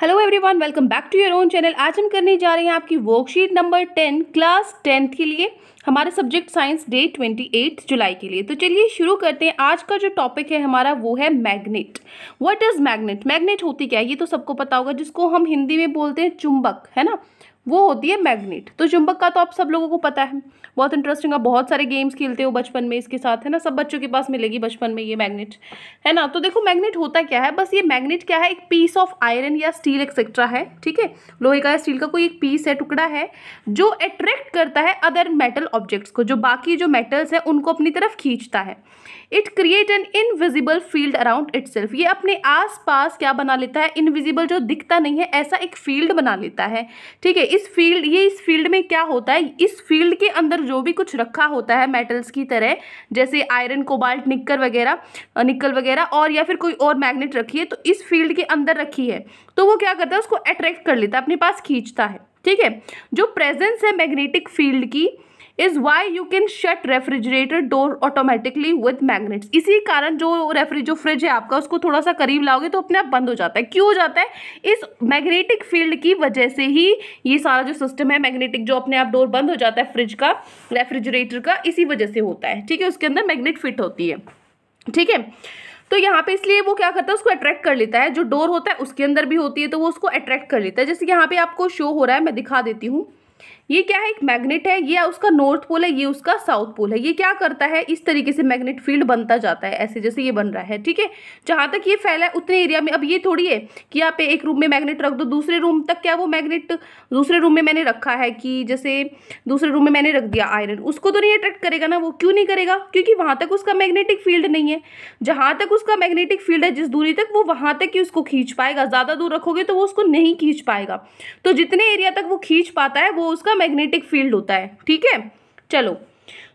hello everyone welcome back to your own channel आज हम करने जा रहे हैं आपकी worksheet number ten class tenth के लिए हमारे subject science day twenty eight July के लिए तो चलिए शुरू करते हैं आज का जो टॉपिक है हमारा वो है magnet what is magnet magnet होती क्या है ये तो सबको पता होगा जिसको हम हिंदी में बोलते हैं चुंबक है ना वो होती है मैग्नेट तो चुंबक का तो आप सब लोगों को पता है बहुत इंटरेस्टिंग आप बहुत सारे गेम्स खेलते हो बचपन में इसके साथ है ना सब बच्चों के पास मिलेगी बचपन में ये मैग्नेट है ना तो देखो मैग्नेट होता क्या है बस ये मैग्नेट क्या है एक पीस ऑफ आयरन या स्टील एक्सेट्रा है ठीक है लोहे का या स्टील का कोई एक पीस है टुकड़ा है जो अट्रैक्ट करता है अदर मेटल ऑब्जेक्ट्स को जो बाकी जो मेटल्स हैं उनको अपनी तरफ खींचता है it create an invisible field around it ये अपने आस क्या बना लेता है इनविजिबल जो दिखता नहीं है ऐसा एक फील्ड बना लेता है ठीक है इस फील्ड ये इस फील्ड में क्या होता है इस फील्ड के अंदर जो भी कुछ रखा होता है मेटल्स की तरह जैसे आयरन कोबाल्ट निक्कर वगैरह निकल वगैरह और या फिर कोई और मैग्नेट रखी है तो इस फील्ड के अंदर रखी है तो वो क्या करता है उसको अट्रैक्ट कर लेता है अपने पास खींचता है ठीक है जो प्रेजेंस है मैग्नेटिक फील्ड की is why you can shut refrigerator door automatically with magnets इसी कारण जो रेफ्रिज जो फ्रिज है आपका उसको थोड़ा सा करीब लाओगे तो अपने आप बंद हो जाता है क्यों हो जाता है इस मैग्नेटिक फील्ड की वजह से ही ये सारा जो सिस्टम है मैग्नेटिक जो अपने आप डोर बंद हो जाता है फ्रिज का रेफ्रिजरेटर का इसी वजह से होता है ठीक है उसके अंदर मैग्नेट फिट होती है ठीक है तो यहाँ पे इसलिए वो क्या करता है उसको अट्रैक्ट कर लेता है जो डोर होता है उसके अंदर भी होती है तो वो उसको अट्रैक्ट कर लेता है जैसे यहाँ पे आपको शो हो रहा है मैं दिखा देती हूँ ये क्या है एक मैग्नेट है ये उसका नॉर्थ पोल है ये उसका साउथ पोल है ये क्या करता है इस तरीके से मैग्नेट फील्ड बनता जाता है ऐसे जैसे ये बन रहा है ठीक है जहाँ तक ये फैला है उतने एरिया में अब ये थोड़ी है कि आप एक रूम में मैग्नेट रख दो दूसरे रूम तक क्या वो मैग्नेट दूसरे रूम में मैंने रखा है कि जैसे दूसरे रूम में मैंने रख दिया आयरन उसको तो नहीं अट्रैक्ट करेगा ना वो क्यों नहीं करेगा क्योंकि वहाँ तक उसका मैग्नेटिक फील्ड नहीं है जहाँ तक उसका मैग्नेटिक फील्ड है जिस दूरी तक वो वहाँ तक ही उसको खींच पाएगा ज़्यादा दूर रखोगे तो वो उसको नहीं खींच पाएगा तो जितने एरिया तक वो खींच पाता है वो उसका का मैग्नेटिक फील्ड होता है ठीक है चलो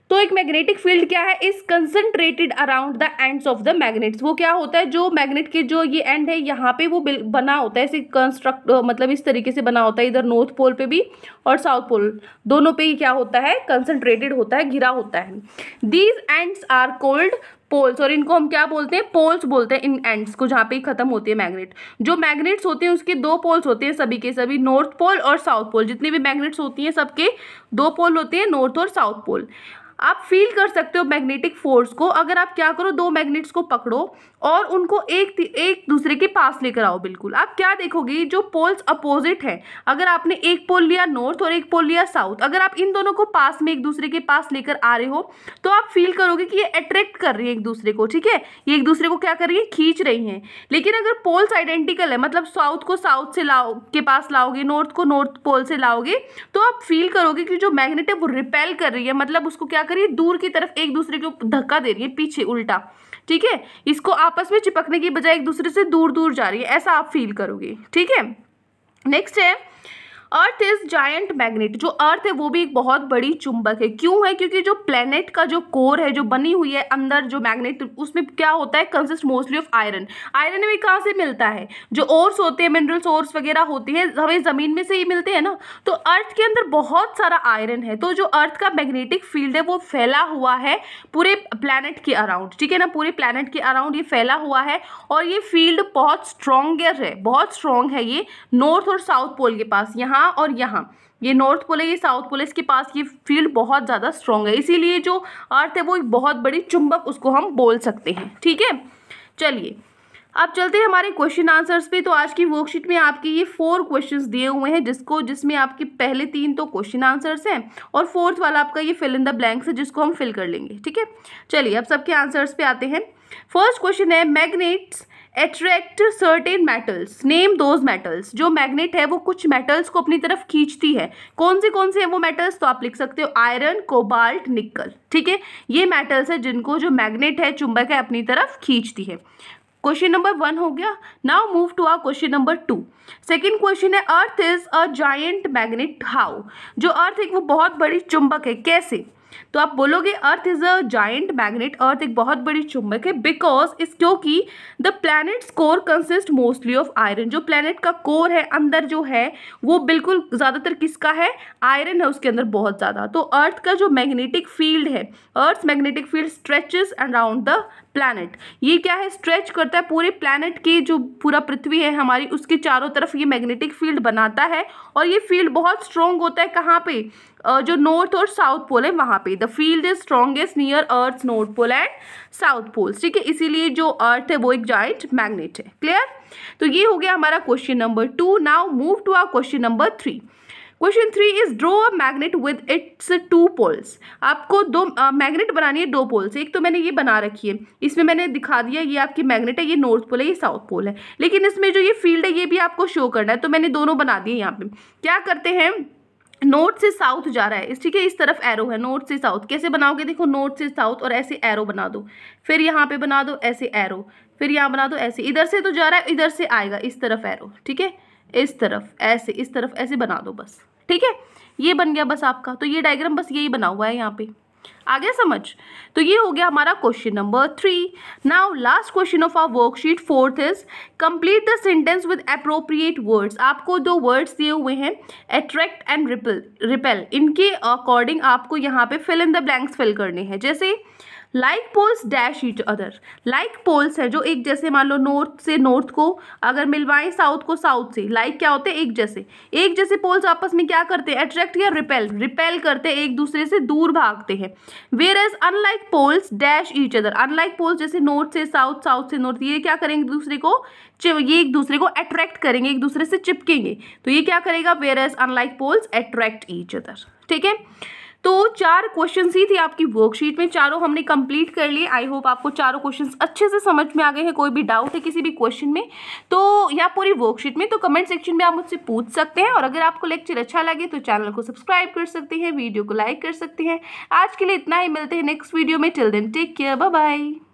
तो एक मैग्नेटिक फील्ड क्या है is concentrated around the ends of the magnets वो क्या होता है जो मैग्नेट के जो ये एंड है यहाँ पे वो बना होता है ऐसे कंस्ट्रक्ट मतलब इस तरीके से बना होता है इधर नॉर्थ पोल पे भी और साउथ पोल दोनों पे ही क्या होता है कंसनट्रेटेड होता है घिरा होता है these ends are called poles और इनको हम क्या बोलते हैं पोल्स बोलते हैं इन एंड्स को जहाँ पे ही खत्म होती है मैग्नेट जो मैग्नेट्स होते हैं उसके दो पोल्स होते हैं सभी के सभी नॉर्थ पोल और साउथ पोल जितने भी मैग्नेट्स होती हैं सबके दो पोल होते हैं नॉर्थ और साउथ पोल आप फील कर सकते हो मैग्नेटिक फोर्स को अगर आप क्या करो दो मैग्नेट्स को पकड़ो और उनको एक एक दूसरे के पास लेकर आओ बिल्कुल आप क्या देखोगे जो पोल्स अपोजिट हैं अगर आपने एक पोल लिया नॉर्थ और एक पोल लिया साउथ अगर आप इन दोनों को पास में एक दूसरे के पास लेकर आ रहे हो तो आप फील करोगे कि ये अट्रैक्ट कर रही है एक दूसरे को ठीक है ये एक दूसरे को क्या कर रही है खींच रही हैं लेकिन अगर पोल्स आइडेंटिकल है मतलब साउथ को साउथ से लाओ के पास लाओगे नॉर्थ को नॉर्थ पोल से लाओगे तो आप फील करोगे कि जो मैग्नेट है वो रिपेल कर रही है मतलब उसको क्या कर ये दूर की तरफ एक दूसरे को धक्का दे रही है पीछे उल्टा ठीक है इसको आपस में चिपकने की बजाय एक दूसरे से दूर दूर जा रही है ऐसा आप फील करोगे ठीक है नेक्स्ट है अर्थ इज जायंट मैग्नेट जो अर्थ है वो भी एक बहुत बड़ी चुंबक है क्यों है क्योंकि जो प्लेनेट का जो कोर है जो बनी हुई है अंदर जो मैग्नेट उसमें क्या होता है consist mostly of iron iron हमें कहाँ से मिलता है जो ओर्स होते हैं मिनरल्स ओर्स वगैरह होते हैं हमें ज़मीन में से ही मिलते हैं ना तो अर्थ के अंदर बहुत सारा आयरन है तो जो अर्थ का मैग्नेटिक फील्ड है वो फैला हुआ है पूरे प्लानट के अराउंड ठीक है ना पूरे प्लानट के अराउंड ये फैला हुआ है और ये फील्ड बहुत स्ट्रॉन्गर है बहुत स्ट्रॉन्ग है ये नॉर्थ और साउथ पोल के पास यहाँ यहाँ और यहाँ ये नॉर्थ पोल है ये साउथ पोल है इसके पास ये फील्ड बहुत ज़्यादा स्ट्रॉन्ग है इसीलिए जो अर्थ है वो एक बहुत बड़ी चुंबक उसको हम बोल सकते हैं ठीक है चलिए अब चलते हैं हमारे क्वेश्चन आंसर्स पे तो आज की वर्कशीट में आपके ये फोर क्वेश्चंस दिए हुए हैं जिसको जिसमें आपके पहले तीन तो क्वेश्चन आंसर्स हैं और फोर्थ वाला आपका ये फिल इन द ब्लैंक्स है जिसको हम फिल कर लेंगे ठीक है चलिए अब सबके आंसर्स पे आते हैं फर्स्ट क्वेश्चन है magnets attract certain metals name those metals जो मैग्नेट है वो कुछ मेटल्स को अपनी तरफ खींचती है कौन से कौन से हैं वो मेटल्स तो आप लिख सकते हो आयरन कोबाल्ट निकल ठीक है ये मेटल्स है जिनको जो मैग्नेट है चुंबक है अपनी तरफ खींचती है क्वेश्चन नंबर वन हो गया now move to our question number two second question है earth is a giant magnet how जो अर्थ एक वो बहुत बड़ी चुंबक है कैसे तो आप बोलोगे earth is a giant magnet earth एक बहुत बड़ी चुंबक है बिकॉज इस क्योंकि the planet's core consist mostly of iron जो प्लैनेट का कोर है अंदर जो है वो बिल्कुल ज़्यादातर किसका है आयरन है उसके अंदर बहुत ज़्यादा तो अर्थ का जो मैग्नेटिक फील्ड है earth magnetic field stretches around the planet ये क्या है स्ट्रेच करता है पूरे प्लानट के जो पूरा पृथ्वी है हमारी उसके चारों तरफ ये मैग्नेटिक फील्ड बनाता है और ये फील्ड बहुत स्ट्रॉन्ग होता है कहाँ पे जो नॉर्थ और साउथ पोल है वहाँ पे the field is strongest near earth north pole and south pole ठीक है इसीलिए जो अर्थ है वो एक जॉइंट मैग्नेट है क्लियर तो ये हो गया हमारा question number two now move to our question number three question three is draw a magnet with its two poles आपको दो मैग्नेट uh, बनानी है दो पोल्स एक तो मैंने ये बना रखी है इसमें मैंने दिखा दिया ये आपकी मैग्नेट है ये नॉर्थ पोल है ये साउथ पोल है लेकिन इसमें जो ये फील्ड है ये भी आपको शो करना है तो मैंने दोनों बना दिए यहाँ पे क्या करते हैं नॉर्थ से साउथ जा रहा है इस ठीक है इस तरफ एरो है नॉर्थ से साउथ कैसे बनाओगे देखो नॉर्थ से साउथ और ऐसे एरो बना दो फिर यहाँ पे बना दो ऐसे एरो फिर यहाँ बना दो ऐसे इधर से तो जा रहा है इधर से आएगा इस तरफ एरो ठीक है इस तरफ ऐसे इस तरफ ऐसे बना दो बस ठीक है ये बन गया बस आपका तो ये डायग्राम बस यही बना हुआ है यहाँ पे आ गया समझ तो ये हो गया हमारा question number three now last question of our worksheet fourth is complete the sentence with appropriate words आपको दो वर्ड्स दिए हुए हैं अट्रैक्ट एंड रिपल रिपेल इनके अकॉर्डिंग आपको यहाँ पे fill in the blanks fill करने हैं जैसे like poles dash each other like poles है जो एक जैसे मान लो नॉर्थ से नॉर्थ को अगर मिलवाएं साउथ को साउथ से लाइक like क्या होते हैं एक जैसे एक जैसे पोल्स आपस में क्या करते हैं अट्रैक्ट या रिपेल रिपेल करते हैं एक दूसरे से दूर भागते हैं whereas unlike poles dash each other unlike poles जैसे नॉर्थ से साउथ साउथ से नॉर्थ ये क्या करेंगे दूसरे को ये एक दूसरे को अट्रैक्ट करेंगे एक दूसरे से चिपकेंगे तो ये क्या करेगा whereas unlike poles attract each other ठीक है तो चार क्वेश्चन ही थे आपकी वर्कशीट में चारों हमने कंप्लीट कर लिए आई होप आपको चारों क्वेश्चन अच्छे से समझ में आ गए हैं कोई भी डाउट है किसी भी क्वेश्चन में तो या पूरी वर्कशीट में तो कमेंट सेक्शन में आप मुझसे पूछ सकते हैं और अगर आपको लेक्चर अच्छा लगे तो चैनल को सब्सक्राइब कर सकते हैं वीडियो को लाइक कर सकते हैं आज के लिए इतना ही मिलते हैं नेक्स्ट वीडियो में till then take care bye